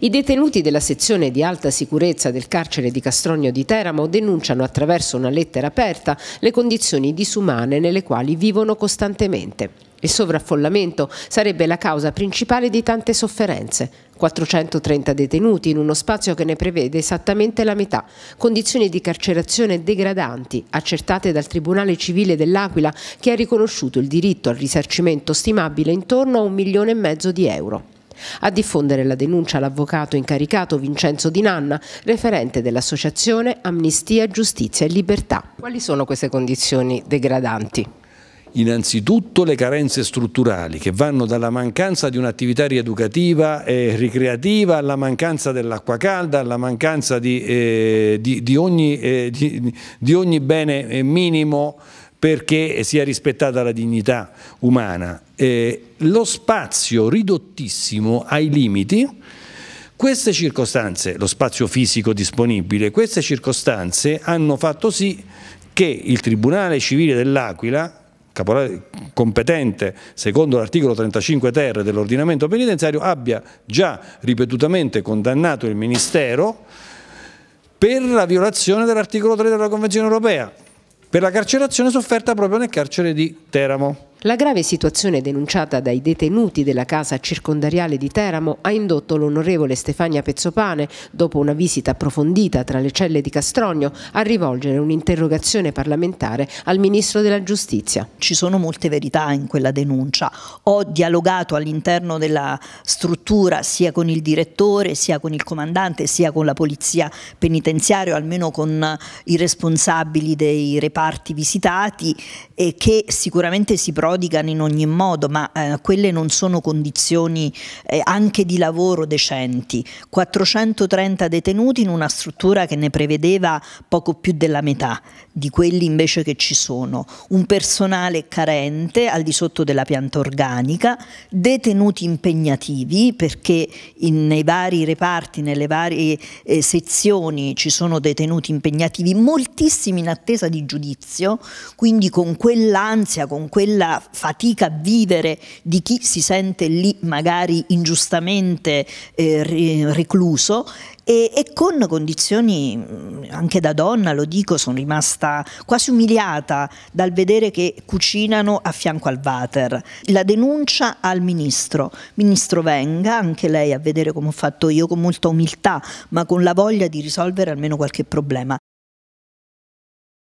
I detenuti della sezione di alta sicurezza del carcere di Castrogno di Teramo denunciano attraverso una lettera aperta le condizioni disumane nelle quali vivono costantemente. Il sovraffollamento sarebbe la causa principale di tante sofferenze. 430 detenuti in uno spazio che ne prevede esattamente la metà. Condizioni di carcerazione degradanti, accertate dal Tribunale Civile dell'Aquila, che ha riconosciuto il diritto al risarcimento stimabile intorno a un milione e mezzo di euro. A diffondere la denuncia l'avvocato incaricato Vincenzo Di Nanna, referente dell'associazione Amnistia, Giustizia e Libertà. Quali sono queste condizioni degradanti? Innanzitutto le carenze strutturali che vanno dalla mancanza di un'attività rieducativa e ricreativa alla mancanza dell'acqua calda, alla mancanza di, eh, di, di, ogni, eh, di ogni, bene eh, minimo perché sia rispettata la dignità umana. Eh, lo spazio ridottissimo ai limiti, queste circostanze, lo spazio fisico disponibile, queste circostanze hanno fatto sì che il Tribunale Civile dell'Aquila, competente secondo l'articolo 35 ter dell'ordinamento penitenziario, abbia già ripetutamente condannato il Ministero per la violazione dell'articolo 3 della Convenzione europea, per la carcerazione sofferta proprio nel carcere di Teramo. La grave situazione denunciata dai detenuti della casa circondariale di Teramo ha indotto l'onorevole Stefania Pezzopane, dopo una visita approfondita tra le celle di Castrogno, a rivolgere un'interrogazione parlamentare al Ministro della Giustizia. Ci sono molte verità in quella denuncia. Ho dialogato all'interno della struttura sia con il direttore, sia con il comandante, sia con la polizia penitenziaria, o almeno con i responsabili dei reparti visitati, che sicuramente si provano prodigano in ogni modo, ma eh, quelle non sono condizioni eh, anche di lavoro decenti. 430 detenuti in una struttura che ne prevedeva poco più della metà di quelli invece che ci sono, un personale carente al di sotto della pianta organica, detenuti impegnativi perché in, nei vari reparti, nelle varie eh, sezioni ci sono detenuti impegnativi, moltissimi in attesa di giudizio, quindi con quell'ansia, con quella fatica a vivere di chi si sente lì magari ingiustamente eh, recluso e, e, con condizioni, mm, anche da donna lo dico, sono rimasta quasi umiliata dal vedere che cucinano a fianco al water. La denuncia al ministro, ministro venga anche lei a vedere come ho fatto io con molta umiltà, ma con la voglia di risolvere almeno qualche problema.